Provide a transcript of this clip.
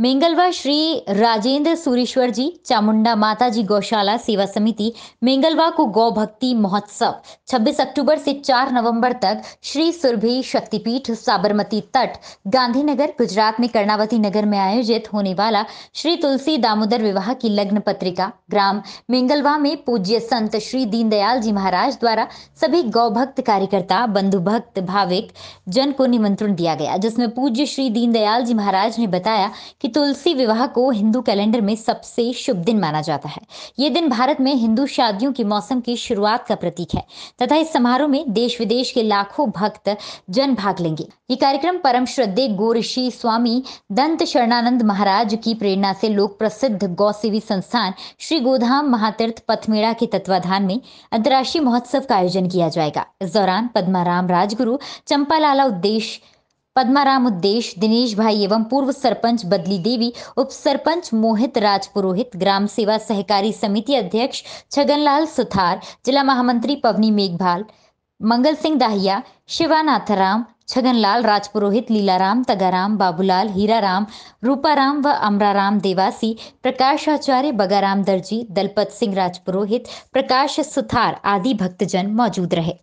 मेंगलवा श्री राजेंद्र सुरेश्वर जी चामुंडा माता जी गौशाला सेवा समिति मेंगलवा को गौ भक्ति महोत्सव 26 अक्टूबर से 4 नवंबर तक श्री सुरभि शक्तिपीठ साबरमती तट गांधीनगर गुजरात में कर्णावती नगर में आयोजित होने वाला श्री तुलसी दामोदर विवाह की लग्न पत्रिका ग्राम मेंगलवा में पूज्य संत श्री दीनदयाल जी महाराज द्वारा सभी गौ भक्त कार्यकर्ता बंधु भक्त भाविक जन को निमंत्रण दिया गया जिसमें पूज्य श्री दीनदयाल जी महाराज ने बताया कि कि तुलसी विवाह को हिंदू कैलेंडर में सबसे शुभ दिन माना जाता है ये दिन भारत में हिंदू शादियों के मौसम की शुरुआत का प्रतीक है तथा इस समारोह में देश विदेश के लाखों भक्त जन भाग लेंगे ये कार्यक्रम परम श्रद्धे गोरषि स्वामी दंत शरणानंद महाराज की प्रेरणा से लोक प्रसिद्ध गौसेवी संस्थान श्री गोधाम महातीर्थ पथमेड़ा के तत्वाधान में अंतर्राष्ट्रीय महोत्सव का आयोजन किया जाएगा इस दौरान पद्माराम राजगुरु चंपा लाला उद्देश्य पद्माराम उद्देश दिनेश भाई एवं पूर्व सरपंच बदली देवी उप सरपंच मोहित राजपुरोहित ग्राम सेवा सहकारी समिति अध्यक्ष छगनलाल सुथार जिला महामंत्री पवनी मेघभाल मंगल सिंह दाहिया शिवानाथाराम छगनलाल राजपुरोहित लीलाराम तगाराम बाबूलाल हीराराम रूपाराम व अमराराम देवासी प्रकाश आचार्य बगाराम दर्जी दलपत सिंह राजपुरोहित प्रकाश सुथार आदि भक्तजन मौजूद रहे